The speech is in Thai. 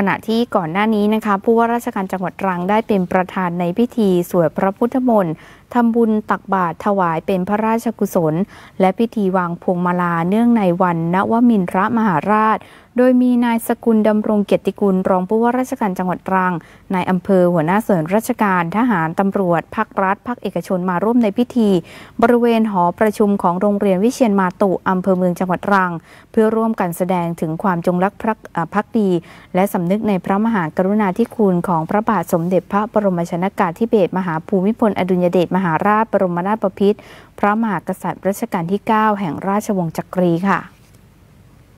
ขณะที่ก่อนหน้านี้นะคะผู้ว่าราชการจังหวัดตรังได้เป็นประธานในพิธีสวดพระพุทธมนต์ทำบุญตักบาตรถวายเป็นพระราชกุศล และพิธีวางพวงมาลาเนื่องในวันนวมินทรมหาราช โดยมีนายสกุลดำรงเกียรติกุลรองผู้ว่าราชการจังหวัดตรังนายอำเภอหัวหน้าส่วนราชการทหารตำรวจภาครัฐภาคเอกชนมาร่วมในพิธี บริเวณหอประชุมของโรงเรียนวิเชียนมาตุ อำเภอเมืองจังหวัดตรัง เพื่อร่วมกันแสดงถึงความจงรักภักดี และสำนึกในพระมหากรุณาธิคุณของพระบาทสมเด็จพระบรมชนกาธิเบศรมหาภูมิพลอดุลยเดชหาราชบรมนาถบพิตรพระมหากษัตริย์รัชกาลที่ 9 แห่งราชวงศ์จักรีค่ะ